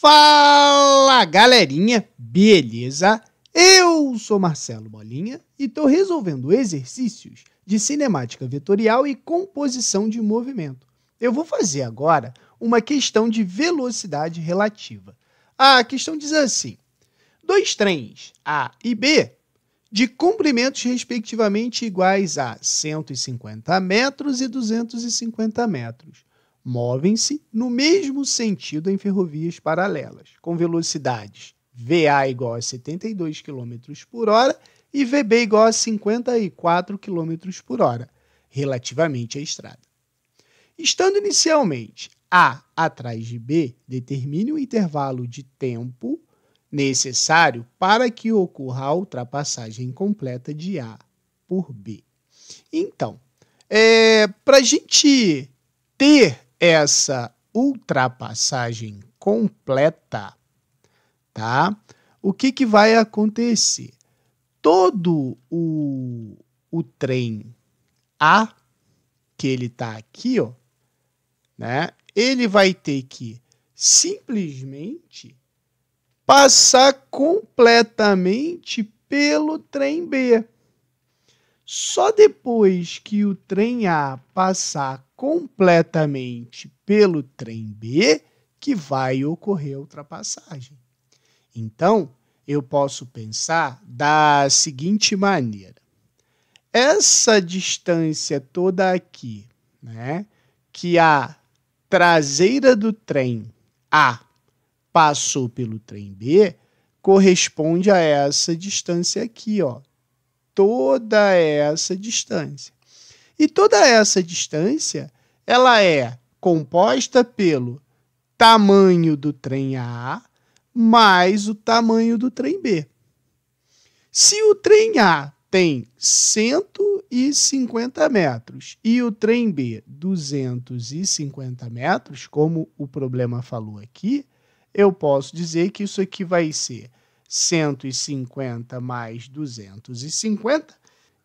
Fala galerinha, beleza? Eu sou Marcelo Bolinha e estou resolvendo exercícios de cinemática vetorial e composição de movimento. Eu vou fazer agora uma questão de velocidade relativa. A questão diz assim: dois trens A e B de comprimentos respectivamente iguais a 150 metros e 250 metros movem-se no mesmo sentido em ferrovias paralelas, com velocidades VA igual a 72 km por hora e VB igual a 54 km por hora, relativamente à estrada. Estando inicialmente A atrás de B, determine o intervalo de tempo necessário para que ocorra a ultrapassagem completa de A por B. Então, é, eh, para a gente ter essa ultrapassagem completa, tá? O que, que vai acontecer? Todo o, o trem A, que ele está aqui, ó, né? Ele vai ter que simplesmente passar completamente pelo trem B. Só depois que o trem A passar completamente pelo trem B que vai ocorrer a ultrapassagem. Então, eu posso pensar da seguinte maneira: essa distância toda aqui, né, que a traseira do trem A passou pelo trem B, corresponde a essa distância aqui, ó, toda essa distância. E toda essa distância, ela é composta pelo tamanho do trem A mais o tamanho do trem B. Se o trem A tem 150 metros e o trem B 250 metros, como o problema falou aqui, eu posso dizer que isso aqui vai ser 150 mais 250,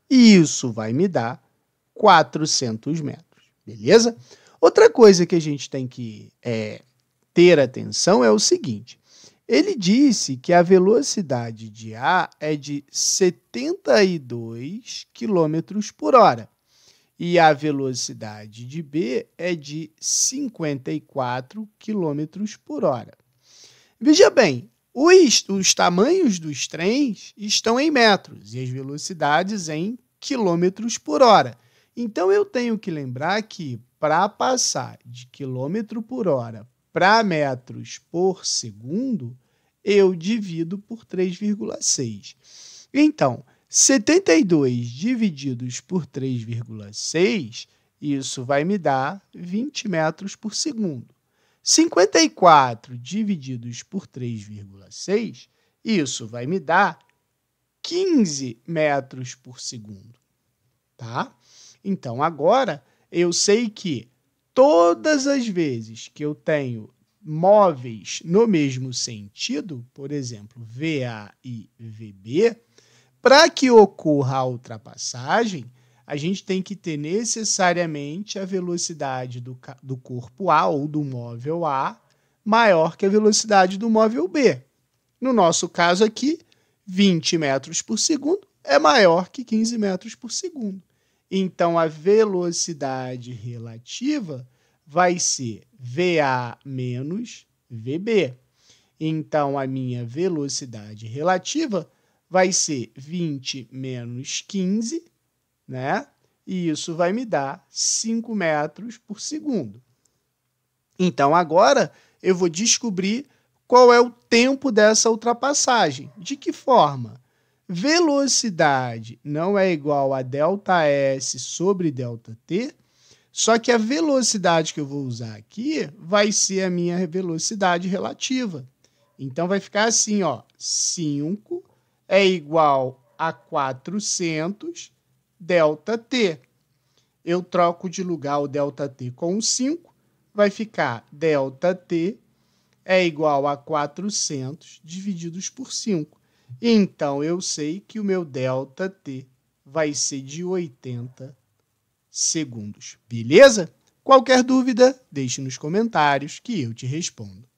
e isso vai me dar 400 metros, beleza? Outra coisa que a gente tem que é, ter atenção é o seguinte: ele disse que a velocidade de A é de 72 km por hora e a velocidade de B é de 54 km por hora. Veja bem, os, os tamanhos dos trens estão em metros e as velocidades em quilômetros por hora. Então eu tenho que lembrar que para passar de quilômetro por hora para metros por segundo, eu divido por 3,6. Então, 72 divididos por 3,6, isso vai me dar 20 metros por segundo. 54 divididos por 3,6, isso vai me dar 15 metros por segundo, tá? Então, agora, eu sei que todas as vezes que eu tenho móveis no mesmo sentido, por exemplo, VA e VB, para que ocorra a ultrapassagem, a gente tem que ter necessariamente a velocidade do, do corpo A ou do móvel A maior que a velocidade do móvel B. No nosso caso aqui, 20 metros por segundo é maior que 15 metros por segundo. Então, a velocidade relativa vai ser VA menos VB. Então, a minha velocidade relativa vai ser 20 menos 15 né? E isso vai me dar 5 metros por segundo. Então agora eu vou descobrir qual é o tempo dessa ultrapassagem. De que forma? Velocidade não é igual a delta S sobre delta T, só que a velocidade que eu vou usar aqui vai ser a minha velocidade relativa. Então vai ficar assim, ó, 5 é igual a 400 ΔT. Eu troco de lugar o ΔT com 5, vai ficar ΔT é igual a 400 divididos por 5. Então, eu sei que o meu ΔT vai ser de 80 segundos. Beleza? Qualquer dúvida, deixe nos comentários que eu te respondo.